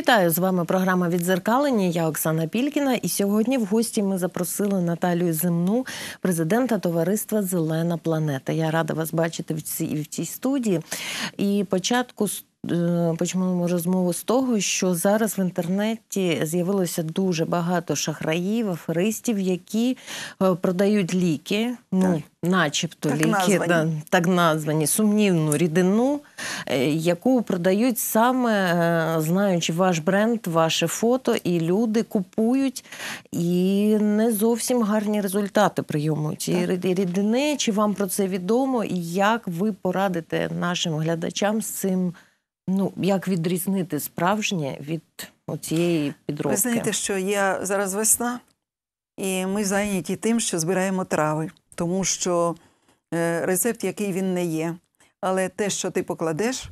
Вітаю з вами програма Відзеркалення. Я Оксана Пількіна. І сьогодні в гості ми запросили Наталію Земну, президента товариства Зелена Планета. Я рада вас бачити в цій в цій студії. І початку Е, почнемо розмову з того, що зараз в інтернеті з'явилося дуже багато шахраїв, аферистів, які е, продають ліки, ну начебто так ліки названі. так названі сумнівну рідину, е, яку продають саме знаючи ваш бренд, ваше фото, і люди купують і не зовсім гарні результати прийому цієї рідини. Чи вам про це відомо, і як ви порадите нашим глядачам з цим? Ну, як відрізнити справжнє від цієї підробки? Ви знаєте, що я зараз весна, і ми зайняті тим, що збираємо трави, тому що е, рецепт, який він не є, але те, що ти покладеш,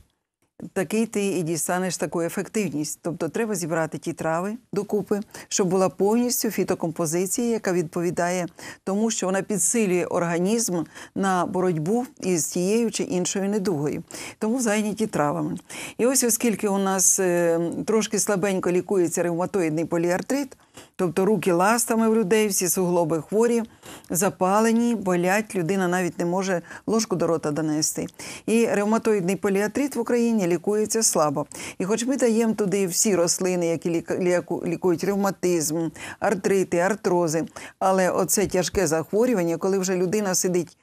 такий ти і дістанеш таку ефективність. Тобто треба зібрати ті трави докупи, щоб була повністю фітокомпозиція, яка відповідає тому, що вона підсилює організм на боротьбу із тією чи іншою недугою. Тому зайняті травами. І ось, оскільки у нас е, трошки слабенько лікується ревматоїдний поліартрит. Тобто руки ластами в людей, всі суглоби хворі, запалені, болять, людина навіть не може ложку до рота донести. І ревматоїдний поліатрит в Україні лікується слабо. І хоч ми даємо туди всі рослини, які лікують ревматизм, артрити, артрози, але оце тяжке захворювання, коли вже людина сидить,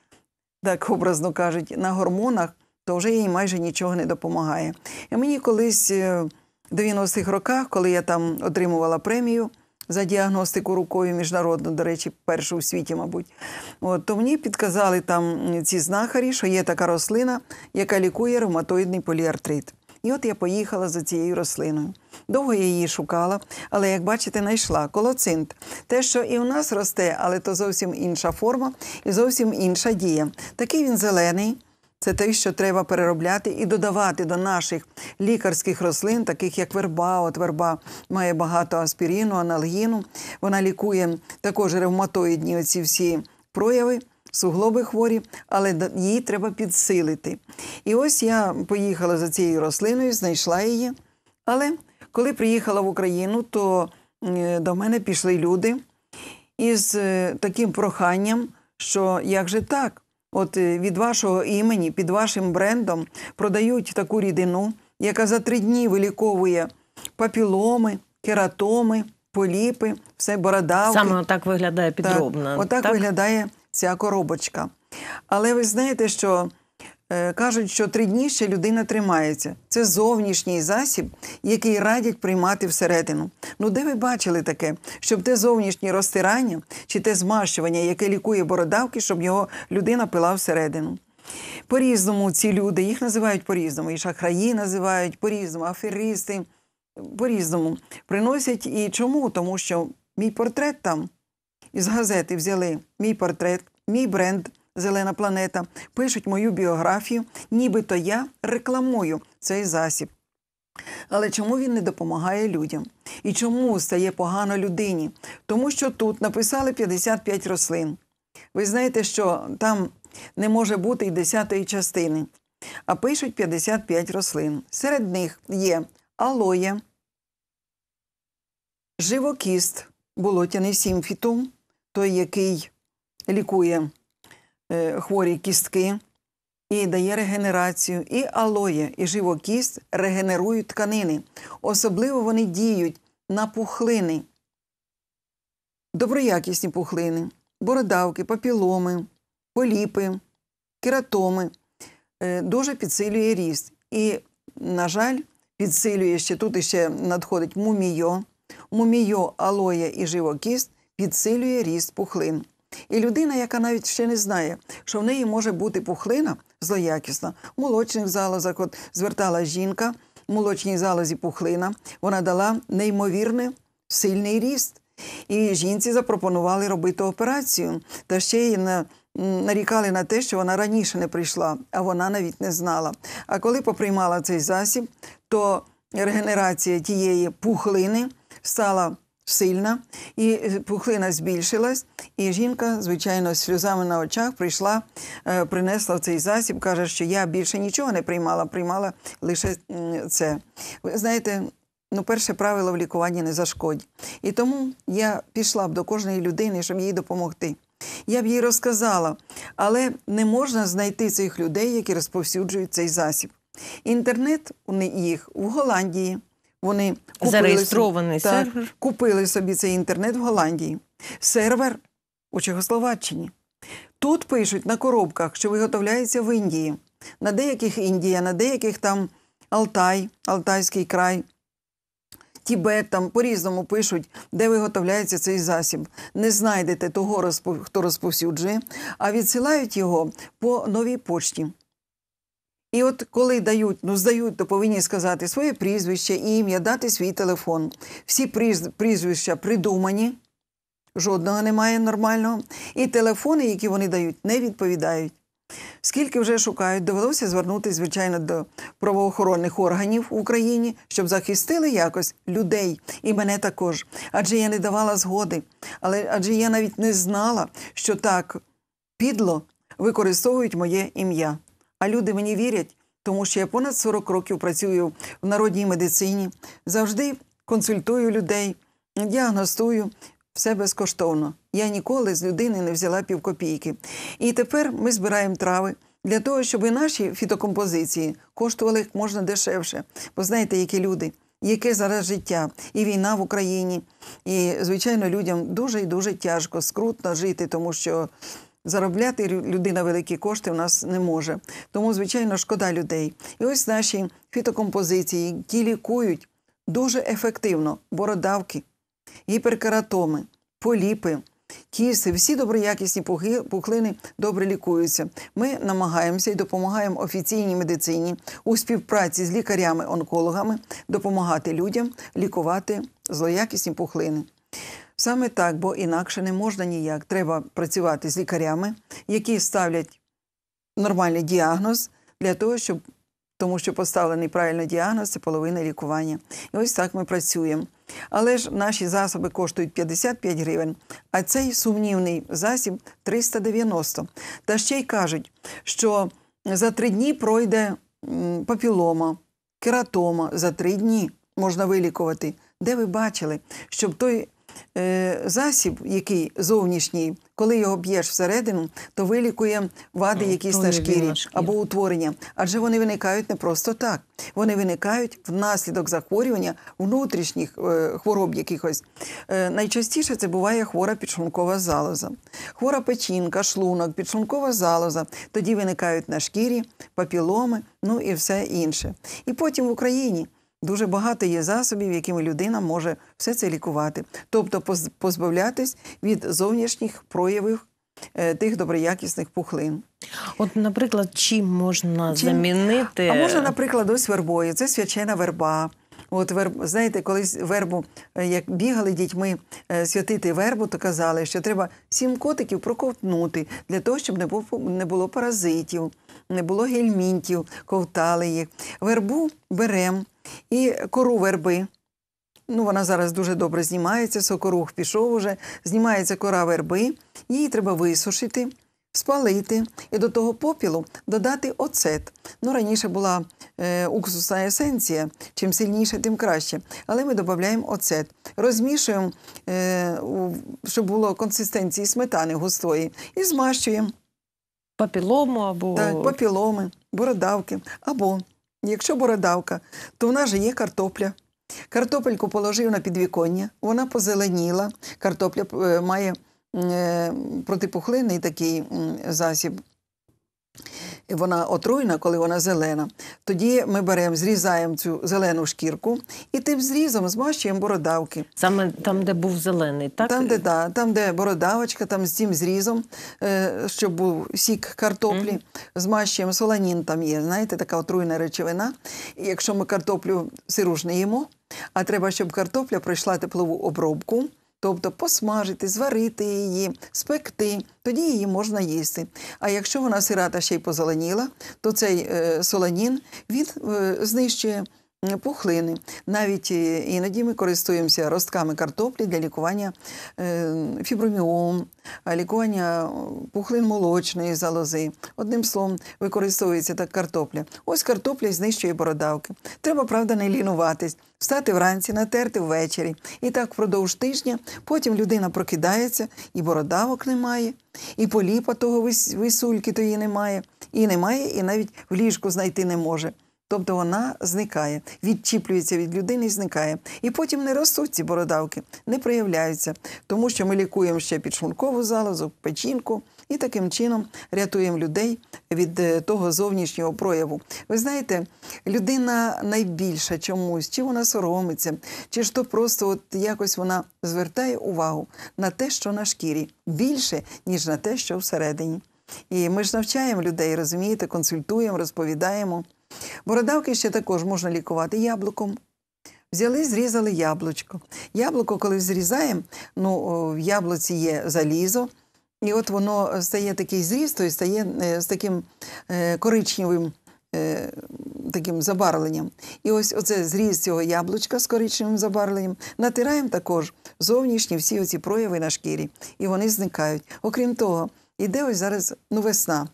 так образно кажуть, на гормонах, то вже їй майже нічого не допомагає. І мені колись е, в 90-х роках, коли я там отримувала премію за діагностику рукою міжнародну, до речі, першу у світі, мабуть. От, То мені підказали там ці знахарі, що є така рослина, яка лікує ревматоїдний поліартрит. І от я поїхала за цією рослиною. Довго я її шукала, але, як бачите, знайшла колоцинт. Те, що і в нас росте, але то зовсім інша форма і зовсім інша дія. Такий він зелений. Це те, що треба переробляти і додавати до наших лікарських рослин, таких як верба. От верба має багато аспіріну, аналгіну. Вона лікує також ревматоїдні оці всі прояви, суглоби хворі, але її треба підсилити. І ось я поїхала за цією рослиною, знайшла її. Але коли приїхала в Україну, то е, до мене пішли люди із е, таким проханням, що як же так? от е, від вашого імені, під вашим брендом продають таку рідину, яка за три дні виліковує папіломи, кератоми, поліпи, все бородавки. Саме отак виглядає підробно. Так, Отак так? виглядає ця коробочка. Але ви знаєте, що Е, кажуть, що три дні ще людина тримається. Це зовнішній засіб, який радять приймати всередину. Ну де ви бачили таке, щоб те зовнішнє розтирання чи те змащування, яке лікує бородавки, щоб його людина пила всередину? По різному ці люди їх називають по різному, і шахраї називають по різному, аферисти по різному приносять і чому? Тому що мій портрет там із газети взяли мій портрет, мій бренд. Зелена планета пишуть мою біографію, нібито я рекламую цей засіб. Але чому він не допомагає людям? І чому стає погано людині? Тому що тут написали 55 рослин. Ви знаєте, що там не може бути і десятої частини, а пишуть 55 рослин. Серед них є алоє, живокіст, болотяний сімфітум, той, який лікує Е, хворі кістки і дає регенерацію, і алоє, і живокість регенерують тканини. Особливо вони діють на пухлини, доброякісні пухлини, бородавки, папіломи, поліпи, кератоми. Е, дуже підсилює ріст. І, на жаль, підсилює ще тут ще надходить мумійо. Мумійо, алоє і живокіст підсилює ріст пухлин. І людина, яка навіть ще не знає, що в неї може бути пухлина злоякісна, в молочних залозах. От звертала жінка в молочній залозі пухлина, вона дала неймовірний сильний ріст. І жінці запропонували робити операцію, та ще й на. Нарікали на те, що вона раніше не прийшла, а вона навіть не знала. А коли поприймала цей засіб, то регенерація тієї пухлини стала сильна, і е, пухлина збільшилась. І жінка, звичайно, з сльозами на очах прийшла, е, принесла цей засіб, каже, що я більше нічого не приймала, приймала лише це. Ви знаєте. Ну, перше правило в лікуванні не зашкодь. І тому я пішла б до кожної людини, щоб їй допомогти. Я б їй розказала, але не можна знайти цих людей, які розповсюджують цей засіб. Інтернет у них в Голландії. Вони купили зареєстрований собі, сервер. Так, купили собі цей інтернет в Голландії. Сервер у Чехословаччині. Тут пишуть на коробках, що виготовляється в Індії. На деяких Індія, на деяких там Алтай, Алтайський край, Тібет там по-різному пишуть, де виготовляється цей засіб. Не знайдете того, хто розповсюджує, а відсилають його по новій почті. І от коли дають, ну здають, то повинні сказати своє прізвище, ім'я, дати свій телефон. Всі прізвища придумані, жодного немає нормального. І телефони, які вони дають, не відповідають. Скільки вже шукають, довелося звернутися, звичайно, до правоохоронних органів в Україні, щоб захистили якось людей і мене також. Адже я не давала згоди, але адже я навіть не знала, що так підло використовують моє ім'я а люди мені вірять, тому що я понад 40 років працюю в народній медицині, завжди консультую людей, діагностую. Все безкоштовно. Я ніколи з людини не взяла півкопійки. І тепер ми збираємо трави для того, щоб і наші фітокомпозиції коштували як можна дешевше. Бо знаєте, які люди, яке зараз життя, і війна в Україні. І, звичайно, людям дуже і дуже тяжко, скрутно жити, тому що Заробляти людина великі кошти в нас не може. Тому, звичайно, шкода людей. І ось наші фітокомпозиції, які лікують дуже ефективно бородавки, гіперкератоми, поліпи, кіси, всі доброякісні пухлини добре лікуються. Ми намагаємося і допомагаємо офіційній медицині у співпраці з лікарями-онкологами допомагати людям лікувати злоякісні пухлини. Саме так, бо інакше не можна ніяк. Треба працювати з лікарями, які ставлять нормальний діагноз для того, щоб тому, що поставлений правильний діагноз це половина лікування. І ось так ми працюємо. Але ж наші засоби коштують 55 гривень, а цей сумнівний засіб 390. Та ще й кажуть, що за три дні пройде папілома, кератома. За три дні можна вилікувати. Де ви бачили, щоб той Е, засіб, який зовнішній, коли його б'єш всередину, то вилікує вади, якісь на шкірі або утворення. Адже вони виникають не просто так. Вони виникають внаслідок захворювання внутрішніх е, хвороб якихось. Е, найчастіше це буває хвора підшлункова залоза, хвора печінка, шлунок, підшлункова залоза. Тоді виникають на шкірі папіломи, ну і все інше. І потім в Україні Дуже багато є засобів, якими людина може все це лікувати, тобто позбавлятись від зовнішніх проявів е, тих доброякісних пухлин. От, наприклад, чим можна чим? замінити? А можна, наприклад, ось вербою. Це свячена верба. От верб, знаєте, колись вербу, е, як бігали дітьми е, святити вербу, то казали, що треба сім котиків проковтнути для того, щоб не було паразитів не було гельмінтів, ковтали їх. Вербу берем і кору верби. Ну, Вона зараз дуже добре знімається, сокорух пішов уже, знімається кора верби, її треба висушити, спалити і до того попілу додати оцет. Ну, Раніше була е, уксусна есенція, чим сильніше, тим краще. Але ми додаємо оцет. Розмішуємо, е, щоб було консистенції сметани густої, і змащуємо папілому або Так, папіломи, бородавки. Або якщо бородавка, то в нас же є картопля. Картопельку положив на підвіконня, вона позеленіла. Картопля е, має е, протипухлинний такий засіб вона отруйна, коли вона зелена. Тоді ми беремо, зрізаємо цю зелену шкірку і тим зрізом змащуємо бородавки. Саме там, де був зелений, так? Там, де да, там, де бородавочка, там з цим зрізом, е, щоб був сік картоплі, mm -hmm. змащуємо соланін, там є, знаєте, така отруйна речовина. І Якщо ми картоплю сиру ж не їмо, а треба, щоб картопля пройшла теплову обробку тобто посмажити, зварити її, спекти, тоді її можна їсти. А якщо вона сирата ще й позеленіла, то цей е, солонін він е, знищує пухлини. Навіть е, іноді ми користуємося ростками картоплі для лікування е, фіброміом, е, лікування пухлин молочної залози. Одним словом, використовується так картопля. Ось картопля знищує бородавки. Треба, правда, не лінуватись, встати вранці, натерти ввечері. І так впродовж тижня потім людина прокидається, і бородавок немає, і поліпа того висульки тої немає, і немає, і навіть в ліжку знайти не може. Тобто вона зникає, відчіплюється від людини і зникає. І потім не ростуть ці бородавки, не проявляються, тому що ми лікуємо ще підшмуркову залозу, печінку і таким чином рятуємо людей від е, того зовнішнього прояву. Ви знаєте, людина найбільша чомусь, чи вона соромиться, чи ж то просто от якось вона звертає увагу на те, що на шкірі, більше, ніж на те, що всередині. І ми ж навчаємо людей, розумієте, консультуємо, розповідаємо. Бородавки ще також можна лікувати яблуком. Взяли, зрізали яблучко. Яблуко, коли зрізаємо, ну, в яблуці є залізо, і от воно стає такий зріст, і стає е, з таким е, коричневим е, таким забарвленням. І ось оце зріз цього яблучка з коричневим забарвленням. Натираємо також зовнішні всі оці прояви на шкірі, і вони зникають. Окрім того, іде ось зараз ну, весна.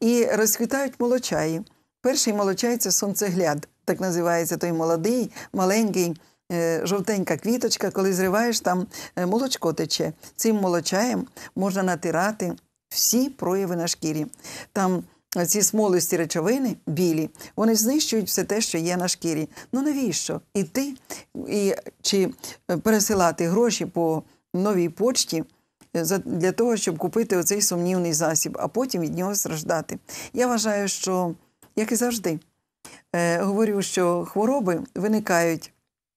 І розквітають молочаї. Перший молочай це сонцегляд, так називається той молодий, маленький. Е, жовтенька квіточка, коли зриваєш, там е, молочко тече. Цим молочаєм можна натирати всі прояви на шкірі. Там е, ці смолисті речовини білі, вони знищують все те, що є на шкірі. Ну навіщо? Іти і чи пересилати гроші по новій почті для того, щоб купити оцей сумнівний засіб, а потім від нього страждати. Я вважаю, що як і завжди. Е, Говорю, що хвороби виникають,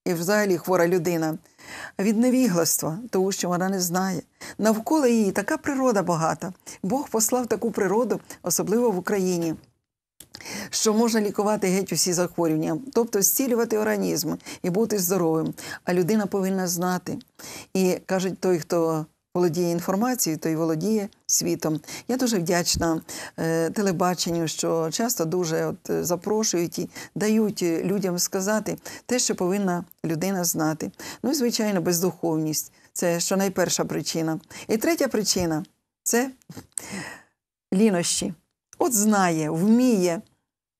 і взагалі хвора людина від невігластва, тому що вона не знає. Навколо її така природа багата. Бог послав таку природу, особливо в Україні. Що можна лікувати геть усі захворювання, тобто зцілювати організм і бути здоровим. А людина повинна знати. І кажуть, той, хто володіє інформацією, то й володіє світом. Я дуже вдячна е, телебаченню, що часто дуже от запрошують і дають е, людям сказати те, що повинна людина знати. Ну і звичайно, бездуховність це що найперша причина. І третя причина це лінощі. От знає, вміє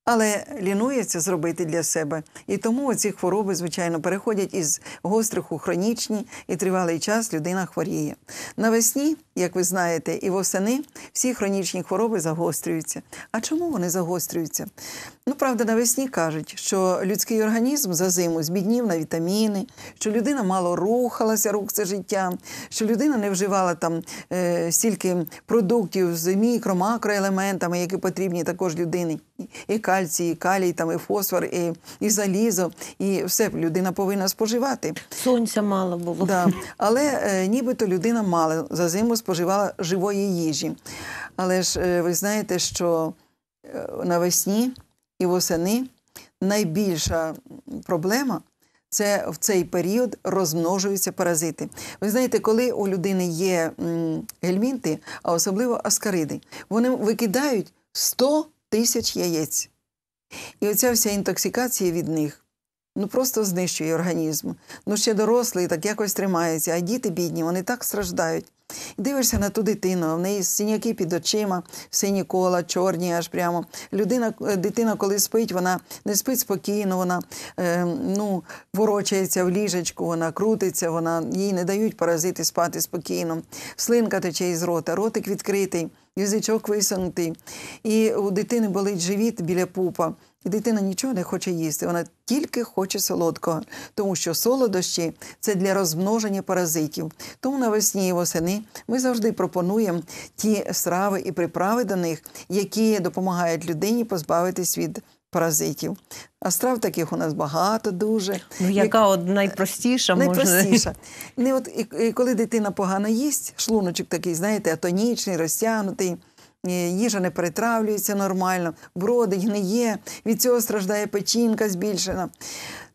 але лінується зробити для себе. І тому ці хвороби, звичайно, переходять із гострих у хронічні і тривалий час людина хворіє. Навесні, як ви знаєте, і восени всі хронічні хвороби загострюються. А чому вони загострюються? Ну, правда, навесні кажуть, що людський організм за зиму збіднів на вітаміни, що людина мало рухалася рук це життя, що людина не вживала там е, стільки продуктів з мікро-макроелементами, які потрібні також людині і кальцій, і калій, там, і фосфор, і і залізо, і все людина повинна споживати. Сонця мало було. Да. Але е, нібито людина мало за зиму споживала живої їжі. Але ж е, ви знаєте, що е, навесні і восени найбільша проблема. Це в цей період розмножуються паразити. Ви знаєте, коли у людини є гельмінти, а особливо аскариди, вони викидають 100 тисяч яєць. І оця вся інтоксикація від них ну просто знищує організм. Ну ще дорослий так якось тримається, а діти бідні, вони так страждають. Дивишся на ту дитину, в неї синяки під очима, сині кола, чорні, аж прямо. Людина, е, Дитина, коли спить, вона не спить спокійно, вона е, ну, ворочається в ліжечку, вона крутиться, вона їй не дають паразити спати спокійно. Слинка тече із рота, ротик відкритий, язичок висунутий. І у дитини болить живіт біля пупа. І дитина нічого не хоче їсти, вона тільки хоче солодкого, тому що солодощі це для розмноження паразитів. Тому навесні і восени ми завжди пропонуємо ті страви і приправи до них, які допомагають людині позбавитись від паразитів. А страв таких у нас багато, дуже Ну, яка Як... от найпростіша найпростіша. Не от і коли дитина погано їсть, шлуночок такий, знаєте, атонічний, розтягнутий. Е, їжа не перетравлюється нормально, бродить, гниє, від цього страждає печінка збільшена.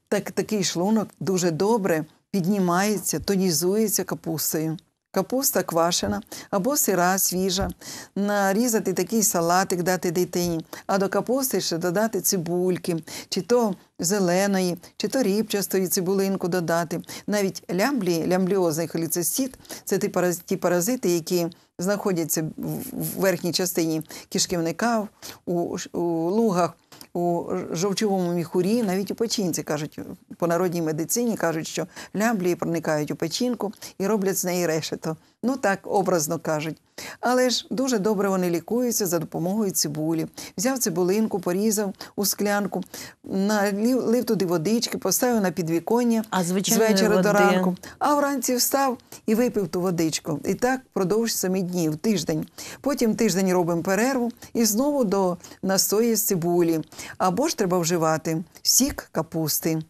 Так, Такий шлунок дуже добре піднімається, тонізується капустою. Капуста квашена або сира свіжа, нарізати такий салатик дати дитині, а до капусти ще додати цибульки, чи то зеленої, чи то ріпчастої цибулинку додати. Навіть лямблі, лямбліозний холіцистіт – це ті паразити, які знаходяться в верхній частині кишківника, у лугах у жовчовому міхурі, навіть у печінці кажуть по народній медицині, кажуть, що ляблії проникають у печінку і роблять з неї решето ну так образно кажуть. Але ж дуже добре вони лікуються за допомогою цибулі. Взяв цибулинку, порізав у склянку, налив лив туди водички, поставив на підвіконня а з вечора води. до ранку. А вранці встав і випив ту водичку. І так продовж самі днів, тиждень. Потім тиждень робимо перерву і знову до настої з цибулі. Або ж треба вживати сік капусти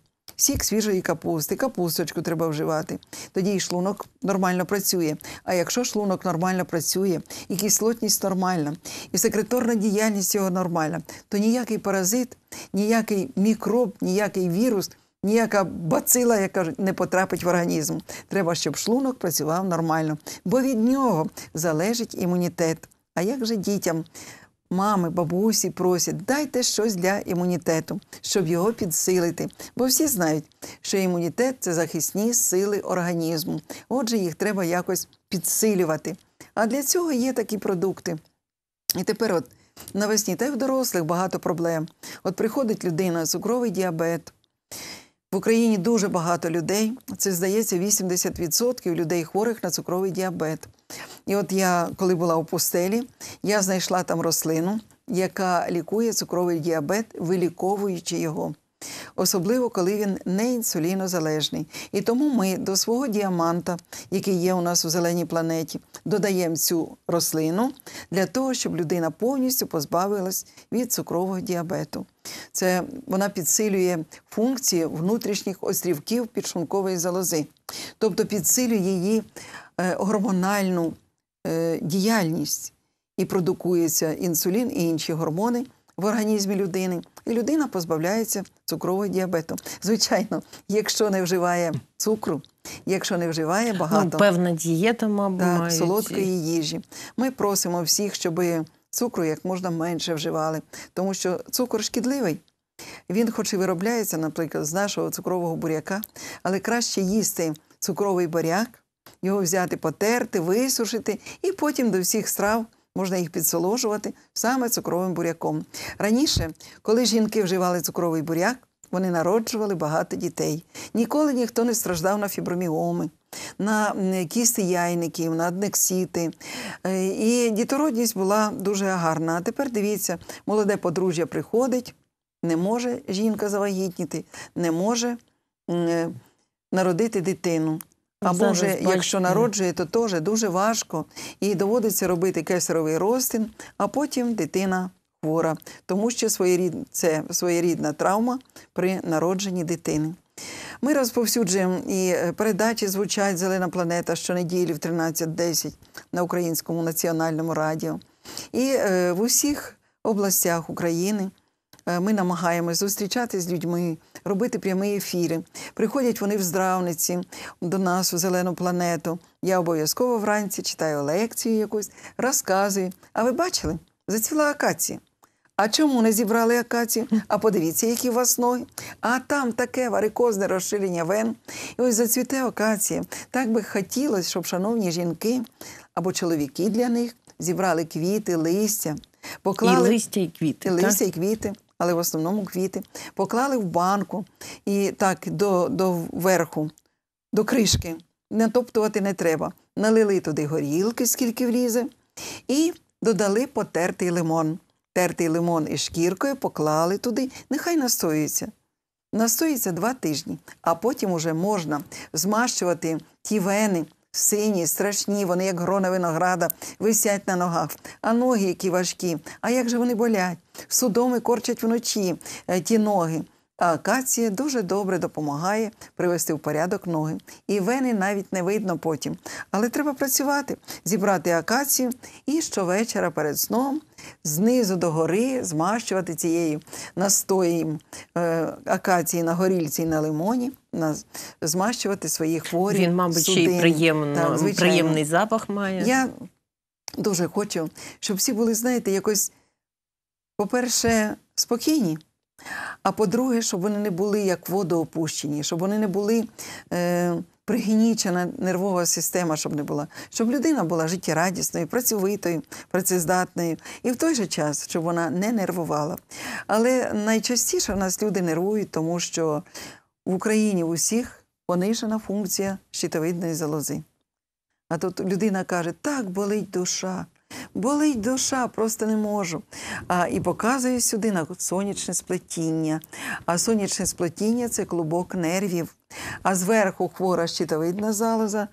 сік свіжої капусти, капусточку треба вживати. Тоді і шлунок нормально працює. А якщо шлунок нормально працює, і кислотність нормальна, і секреторна діяльність його нормальна, то ніякий паразит, ніякий мікроб, ніякий вірус. Ніяка бацила, як кажуть, не потрапить в організм. Треба, щоб шлунок працював нормально, бо від нього залежить імунітет. А як же дітям мами, бабусі просять, дайте щось для імунітету, щоб його підсилити. Бо всі знають, що імунітет це захисні сили організму. Отже, їх треба якось підсилювати. А для цього є такі продукти. І тепер, от навесні, та й в дорослих багато проблем. От приходить людина, цукровий діабет. В Україні дуже багато людей. Це здається 80% людей хворих на цукровий діабет. І от я, коли була у пустелі, я знайшла там рослину, яка лікує цукровий діабет, виліковуючи його особливо коли він не інсулінозалежний. І тому ми до свого діаманта, який є у нас у зеленій планеті, додаємо цю рослину для того, щоб людина повністю позбавилась від цукрового діабету. Це вона підсилює функції внутрішніх острівків підшлункової залози, тобто підсилює її е, гормональну е, діяльність і продукується інсулін і інші гормони в організмі людини, і людина позбавляється цукрового діабету. Звичайно, якщо не вживає цукру, якщо не вживає ну, багато ну, певна дієта, мабуть, так, солодкої їжі. Ми просимо всіх, щоб цукру як можна менше вживали, тому що цукор шкідливий. Він, хоч і виробляється, наприклад, з нашого цукрового буряка, але краще їсти цукровий буряк, його взяти, потерти, висушити і потім до всіх страв можна їх підсолоджувати саме цукровим буряком. Раніше, коли жінки вживали цукровий буряк, вони народжували багато дітей. Ніколи ніхто не страждав на фіброміоми, на кісти яйників, на аднексіти. Е, і дітородність була дуже гарна. А тепер дивіться, молоде подружжя приходить, не може жінка завагітніти, не може е, народити дитину. Або ну, Зараз вже якщо народжує, то теж дуже важко і доводиться робити кесаровий розтин, а потім дитина хвора, тому що своєрід... це своєрідна травма при народженні дитини. Ми розповсюджуємо і е, передачі звучать Зелена планета щонеділі в 13.10 на Українському національному радіо і е, в усіх областях України. Е, ми намагаємось зустрічатися з людьми, робити прямі ефіри. Приходять вони в здравниці до нас у зелену планету. Я обов'язково вранці читаю лекцію якусь, розказую. А ви бачили? Зацвіла акація. А чому не зібрали акацію? А подивіться, які у вас ноги. А там таке варикозне розширення вен. І ось зацвіте акація. Так би хотілося, щоб шановні жінки або чоловіки для них зібрали квіти, листя. Поклали... І листя і квіти. І листя так? і квіти але в основному квіти, поклали в банку і так до до верху, до кришки. Натоптувати не треба. Налили туди горілки, скільки влізе, і додали потертий лимон. Тертий лимон і шкіркою поклали туди, нехай настоюється. Настоїться два тижні, а потім уже можна змащувати ті вени. Сині, страшні, вони, як грона винограда, висять на ногах, а ноги які важкі. А як же вони болять? Судоми корчать вночі е, ті ноги акація дуже добре допомагає привести в порядок ноги. І вени навіть не видно потім. Але треба працювати, зібрати акацію і щовечора перед сном. Знизу до гори змащувати цією настоєм е, акації на горільці і на лимоні, на, змащувати свої хворі. Він, мабуть, ще й приємно, так, приємний запах має. Я дуже хочу, щоб всі були, знаєте, якось, по-перше, спокійні. А по-друге, щоб вони не були як водоопущені, щоб вони не були е, пригнічена нервова система, щоб не була, щоб людина була життєрадісною, працьовитою, працездатною, і в той же час, щоб вона не нервувала. Але найчастіше в нас люди нервують, тому що в Україні усіх понижена функція щитовидної залози. А тут людина каже, так болить душа, Болить душа, просто не можу. А, І показую сюди на сонячне сплетіння. А сонячне сплетіння це клубок нервів. А зверху хвора щитовидна залоза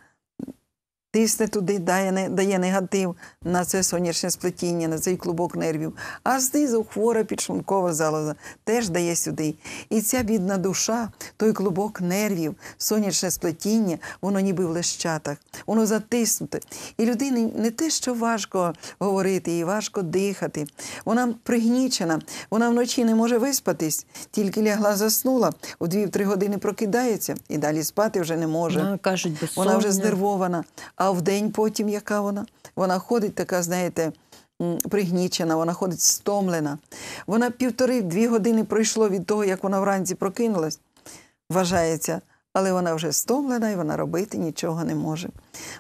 тисне туди, дає дає негатив на це сонячне сплетіння, на цей клубок нервів. А знизу хвора підшлункова залоза теж дає сюди. І ця бідна душа, той клубок нервів, сонячне сплетіння, воно ніби в лещатах, воно затиснуте. І людині не те, що важко говорити, їй важко дихати. Вона пригнічена, вона вночі не може виспатись, тільки лягла, заснула, у дві-три години прокидається і далі спати вже не може. Вона, ну, кажуть, вона вже знервована. А а в день потім яка вона? Вона ходить, така, знаєте, пригнічена, вона ходить стомлена. Вона півтори-дві години пройшло від того, як вона вранці прокинулась, вважається, але вона вже стомлена і вона робити нічого не може.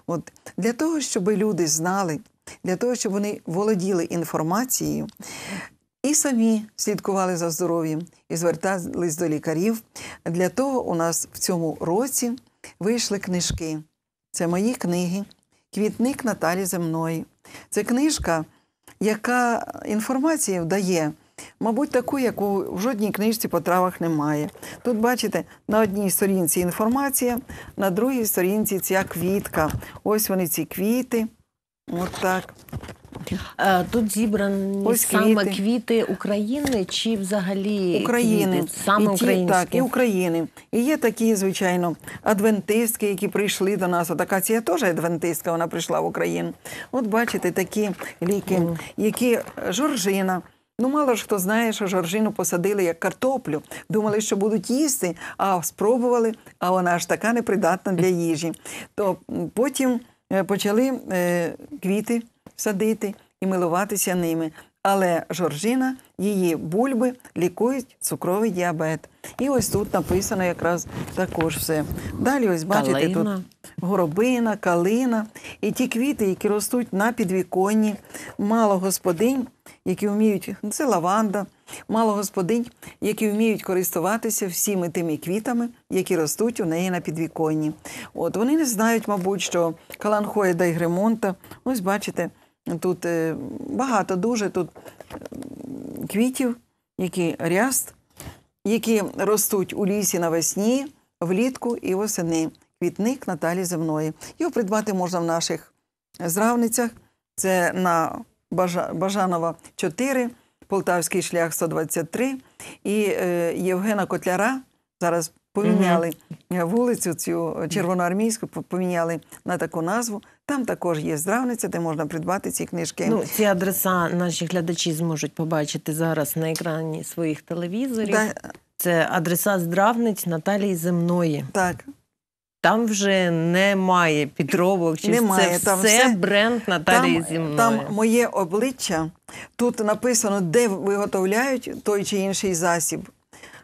От Для того, щоб люди знали, для того, щоб вони володіли інформацією. І самі слідкували за здоров'ям і звертались до лікарів. Для того у нас в цьому році вийшли книжки це мої книги, квітник Наталі Земної. Це книжка, яка інформацію дає, мабуть, таку, яку в жодній книжці по травах немає. Тут, бачите, на одній сторінці інформація, на другій сторінці ця квітка. Ось вони, ці квіти. От так. Тобто. Е, тут зібрані Ось саме квіти. України чи взагалі України квіти? саме і ті, так, і України. І є такі, звичайно, адвентистки, які прийшли до нас. Отака ця теж адвентистка, вона прийшла в Україну. От бачите, такі ліки, які е, жоржина. Ну, мало ж хто знає, що жоржину посадили як картоплю. Думали, що будуть їсти, а спробували, а вона ж така непридатна для їжі. То потім е, почали квіти садити і милуватися ними. Але Жоржина, її бульби лікують цукровий діабет. І ось тут написано якраз також все. Далі, ось бачите, калина. тут горобина, калина і ті квіти, які ростуть на підвіконні, мало господинь, які вміють, ну, це лаванда, мало господинь, які вміють користуватися всіми тими квітами, які ростуть у неї на підвіконні. От вони не знають, мабуть, що каланхоїда і гремонта, ось бачите, Тут е, багато дуже тут е, квітів, які ряст, які ростуть у лісі навесні, влітку і восени. Квітник Наталі Земної. Його придбати можна в наших зравницях. Це на Бажанова 4, Полтавський шлях 123 і е, Євгена Котляра. Зараз поміняли вулицю, цю червоноармійську, поміняли на таку назву. Там також є здравниця, де можна придбати ці книжки. Ну, Ці адреса наші глядачі зможуть побачити зараз на екрані своїх телевізорів. Так. Це адреса здравниць Наталії Земної. Так. Там вже немає підробок, чи немає, це там все, все бренд Наталії там, Земної. Там моє обличчя, тут написано, де виготовляють той чи інший засіб.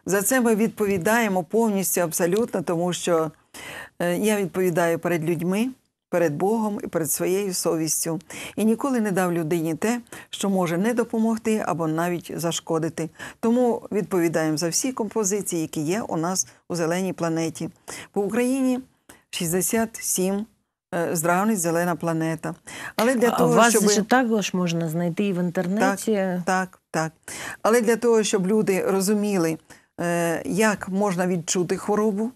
За це ми відповідаємо повністю абсолютно, тому що е, я відповідаю перед людьми перед Богом і перед своєю совістю, і ніколи не дав людині те, що може не допомогти або навіть зашкодити. Тому відповідаємо за всі композиції, які є у нас у зеленій планеті. По Україні 67 е, Здравність зелена планета. Але для а того, вас щоб... же також можна знайти і в інтернеті. Так, так, так. Але для того, щоб люди розуміли, е, як можна відчути хворобу,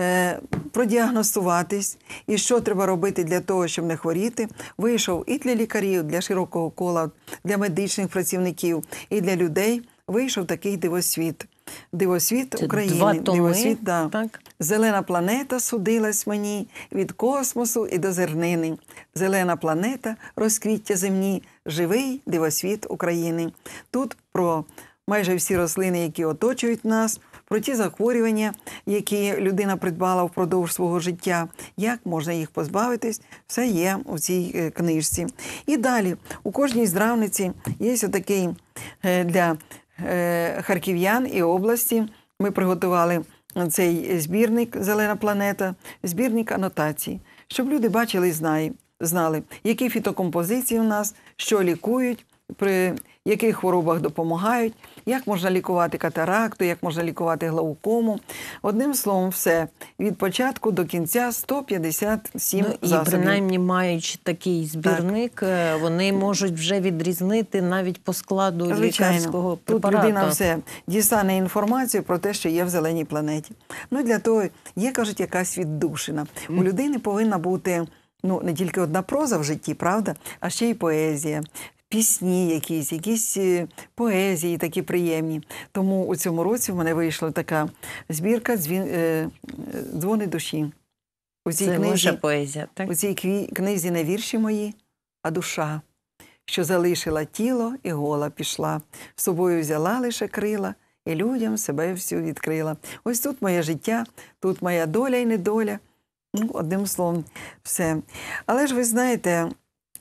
Е, продіагностуватись і що треба робити для того, щоб не хворіти, вийшов і для лікарів, для широкого кола, для медичних працівників, і для людей вийшов такий дивосвіт. Дивосвіт України, два томи, дивосвіт да. так. зелена планета судилась мені від космосу і до зернини. Зелена планета, розквіття земні, живий дивосвіт України. Тут про майже всі рослини, які оточують нас, про ті захворювання, які людина придбала впродовж свого життя, як можна їх позбавитись, все є у цій е, книжці. І далі у кожній здравниці є такий е, для е, харків'ян і області. Ми приготували цей збірник Зелена планета, збірник анотацій, щоб люди бачили і знали, які фітокомпозиції у нас, що лікують при яких хворобах допомагають, як можна лікувати катаракту, як можна лікувати глаукому. Одним словом, все від початку до кінця 157 ну, і засобів. принаймні маючи такий збірник, так. Е, вони можуть вже відрізнити навіть по складу Звичайно. лікарського препарату. Тут людина все дістане інформацію про те, що є в зеленій планеті. Ну для того є кажуть, якась віддушина. У людини повинна бути. Ну, не тільки одна проза в житті, правда, а ще й поезія, пісні, якісь, якісь е, поезії такі приємні. Тому у цьому році в мене вийшла така збірка е, Дзвони душі. У цій Це книзі, ваша поезія, так? У цій книзі не вірші мої, а душа, що залишила тіло і гола пішла, з собою взяла лише крила. І людям себе всю відкрила. Ось тут моє життя, тут моя доля і недоля. Ну, одним словом, все. Але ж ви знаєте,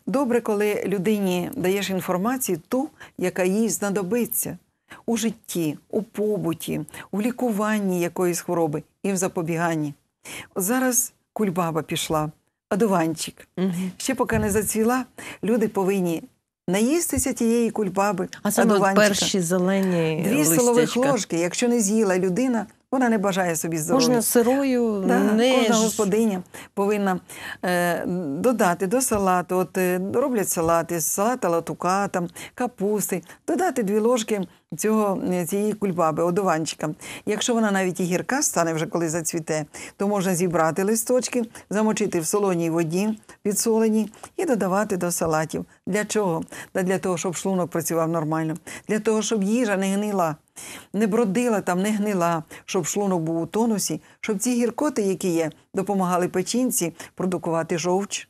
Добре, коли людині даєш інформацію, ту, яка їй знадобиться у житті, у побуті, у лікуванні якоїсь хвороби і в запобіганні. Зараз кульбаба пішла, одуванчик. Ще поки не зацвіла, люди повинні наїстися тієї кульбаби, а саме перші зелені. Дві листячка. столових ложки, якщо не з'їла людина. Вона не бажає собі здоров'я. Кожна сирою да, не кожна господиня повинна е, додати до салату. От е, роблять салати з салата латука, там капусти, додати дві ложки цього е, цієї кульбаби, одуванчика. Якщо вона навіть і гірка стане вже коли зацвіте, то можна зібрати листочки, замочити в солоній воді, підсолені, і додавати до салатів. Для чого? Та для того, щоб шлунок працював нормально, для того, щоб їжа не гнила. Не бродила там, не гнила, щоб шлунок був у тонусі, щоб ці гіркоти, які є, допомагали печінці продукувати жовч,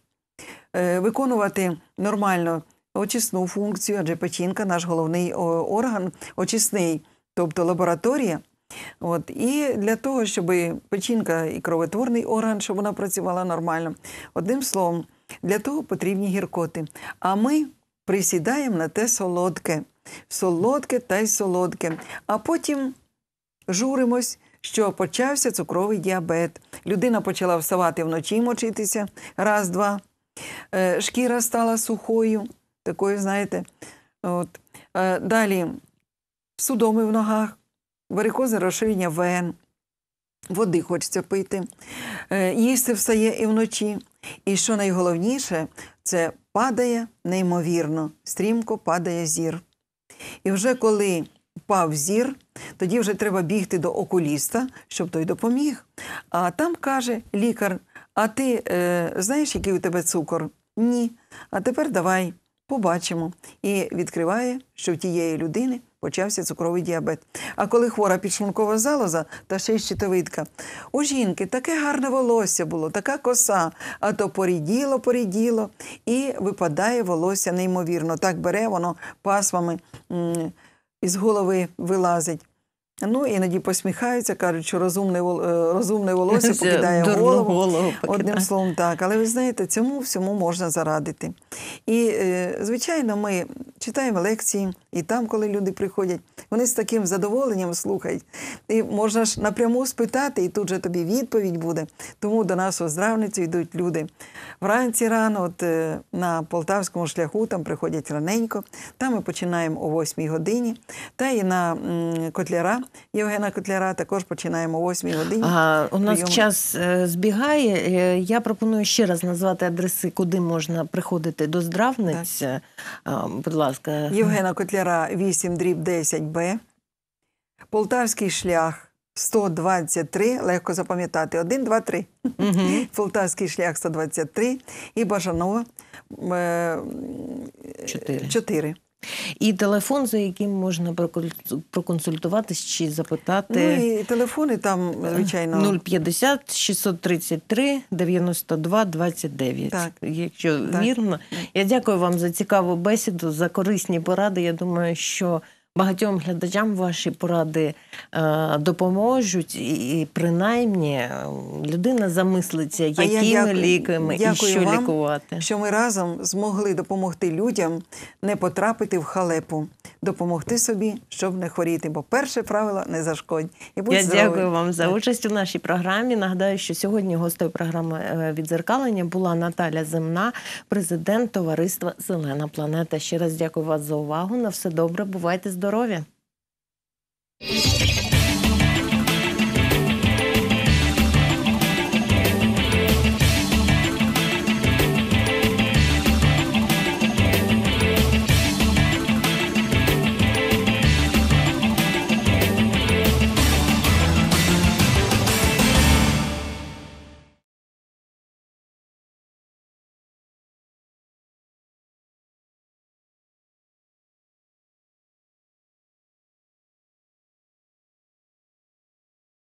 е, виконувати нормально очисну функцію, адже печінка наш головний е, орган очисний, тобто лабораторія. От І для того, щоб печінка і кровотворний орган, щоб вона працювала нормально. Одним словом, для того потрібні гіркоти. А ми присідаємо на те солодке, солодке та й солодке. А потім журимось. Що почався цукровий діабет. Людина почала вставати вночі мочитися раз-два. Е, шкіра стала сухою, такої, знаєте, от. Е, далі судоми в ногах, варикозне розширення вен, води хочеться пити, е, їсти встає і вночі. І що найголовніше, це падає неймовірно, стрімко падає зір. І вже коли впав зір, тоді вже треба бігти до окуліста, щоб той допоміг. А там каже лікар: а ти е, знаєш, який у тебе цукор? Ні. А тепер давай побачимо. І відкриває, що в тієї людини почався цукровий діабет. А коли хвора підшлункова залоза та ще й щитовидка, у жінки таке гарне волосся було, така коса, а то поріділо, поріділо, і випадає волосся неймовірно. Так бере воно пасвами із голови вилазить. Ну іноді посміхаються, кажуть, що розумне е, розумне волосся покидає голову. голову покидає. Одним словом, так. Але ви знаєте, цьому всьому можна зарадити. І, е, звичайно, ми читаємо лекції, і там, коли люди приходять, вони з таким задоволенням слухають. І можна ж напряму спитати, і тут же тобі відповідь буде. Тому до нас у оздравницю йдуть люди. Вранці рано, от е, на полтавському шляху, там приходять раненько, там ми починаємо о 8 годині, та і на котляра. Євгена Котляра. Також починаємо о 8 годині. Ага, У нас Прийом... час е, збігає. Е, я пропоную ще раз назвати адреси, куди можна приходити до здравниць. Так. Е, будь ласка, Євгена Котляра, 8 дріб 10 Б. Полтавський шлях. 123, легко запам'ятати. 1, 2, 3. Угу. Полтавський шлях 123 і Бажанова 4. 4. І телефон, за яким можна проконсультуватись чи запитати. Ну і телефони там, звичайно. 050 633 92 29. Так. Якщо так. вірно. Я дякую вам за цікаву бесіду, за корисні поради. Я думаю, що багатьом глядачам ваші поради е, допоможуть, і принаймні е, людина замислиться, якими ліками і що вам, лікувати. Що ми разом змогли допомогти людям не потрапити в халепу, допомогти собі, щоб не хворіти. Бо перше правило не зашкодь. І будь Я здорові. дякую вам за участь у нашій програмі. Нагадаю, що сьогодні гостею програми е, відзеркалення була Наталя Земна, президент товариства Зелена Планета. Ще раз дякую вас за увагу. На все добре. Бувайте здорові здорові!